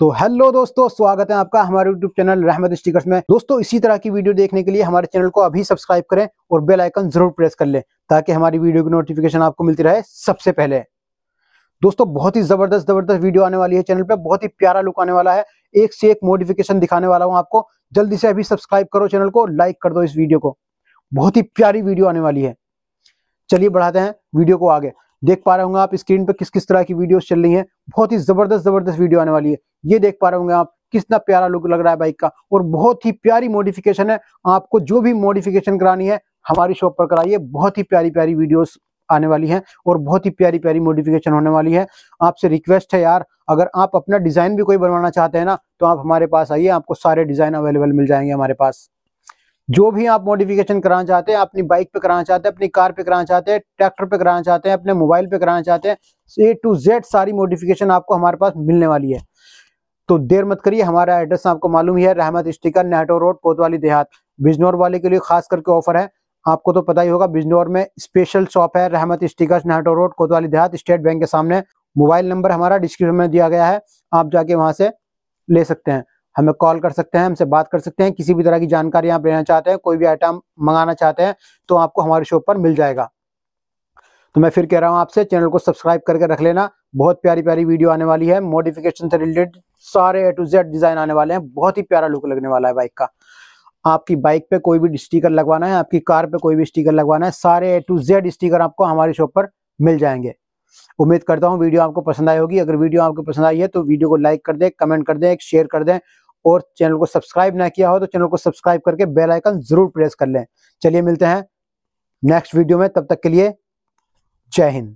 तो हेलो दोस्तों स्वागत है आपका हमारे यूट्यूब चैनल रहमत स्टिकर्स में दोस्तों इसी तरह की वीडियो देखने के लिए हमारे चैनल को अभी सब्सक्राइब करें और बेल आइकन जरूर प्रेस कर लें ताकि हमारी वीडियो की नोटिफिकेशन आपको मिलती रहे सबसे पहले दोस्तों बहुत ही जबरदस्त जबरदस्त वीडियो आने वाली है चैनल पर बहुत ही प्यारा लुक आने वाला है एक से एक मोडिफिकेशन दिखाने वाला हूँ आपको जल्दी से अभी सब्सक्राइब करो चैनल को लाइक कर दो इस वीडियो को बहुत ही प्यारी वीडियो आने वाली है चलिए बढ़ाते हैं वीडियो को आगे देख पा रहे होंगे आप स्क्रीन पर किस किस तरह की वीडियोस चल रही हैं बहुत ही जबरदस्त जबरदस्त वीडियो आने वाली है ये देख पा रहे होंगे आप कितना प्यारा लुक लग रहा है बाइक का और बहुत ही प्यारी मॉडिफिकेशन है आपको जो भी मॉडिफिकेशन करानी है हमारी शॉप पर कराइए बहुत ही प्यारी प्यारी वीडियोस आने वाली हैं और बहुत ही प्यारी प्यारी मॉडिफिकेशन होने वाली है आपसे रिक्वेस्ट है यार अगर आप अपना डिज़ाइन भी कोई बनवाना चाहते हैं ना तो आप हमारे पास आइए आपको सारे डिज़ाइन अवेलेबल मिल जाएंगे हमारे पास जो भी आप मॉडिफिकेशन कराना चाहते हैं अपनी बाइक पे कराना चाहते हैं अपनी कार पे कराना चाहते हैं ट्रैक्टर पे कराना चाहते हैं अपने मोबाइल पे कराना चाहते हैं ए टू जेड सारी मॉडिफिकेशन आपको हमारे पास मिलने वाली है तो देर मत करिए हमारा एड्रेस आपको मालूम ही है रहमत स्टिकर नेहटो रोड कोतवाली देहात बिजनौर वाले के लिए खास करके ऑफर है आपको तो पता ही होगा बिजनौर में स्पेशल शॉप है रहमत स्टिकर नेहटो रोड कोतवाली देहात स्टेट बैंक के सामने मोबाइल नंबर हमारा डिस्क्रिप्शन में दिया गया है आप जाके वहां से ले सकते हैं हमें कॉल कर सकते हैं हमसे बात कर सकते हैं किसी भी तरह की जानकारी आप लेना चाहते हैं कोई भी आइटम मंगाना चाहते हैं तो आपको हमारे शॉप पर मिल जाएगा तो मैं फिर कह रहा हूँ आपसे चैनल को सब्सक्राइब करके रख लेना बहुत प्यारी प्यारी वीडियो आने वाली है मॉडिफिकेशन से रिलेटेड सारे ए टू जेड डिज़ाइन आने वाले हैं बहुत ही प्यारा लुक लगने वाला है बाइक का आपकी बाइक पे कोई भी स्टिकर लगवाना है आपकी कार पे कोई भी स्टिकर लगवाना है सारे ए टू जेड स्टिकर आपको हमारे शॉप पर मिल जाएंगे उम्मीद करता हूँ वीडियो आपको पसंद आई होगी अगर वीडियो आपको पसंद आई है तो वीडियो को लाइक कर दें कमेंट कर दें शेयर कर दें और चैनल को सब्सक्राइब ना किया हो तो चैनल को सब्सक्राइब करके बेल आइकन जरूर प्रेस कर लें चलिए मिलते हैं नेक्स्ट वीडियो में तब तक के लिए जय हिंद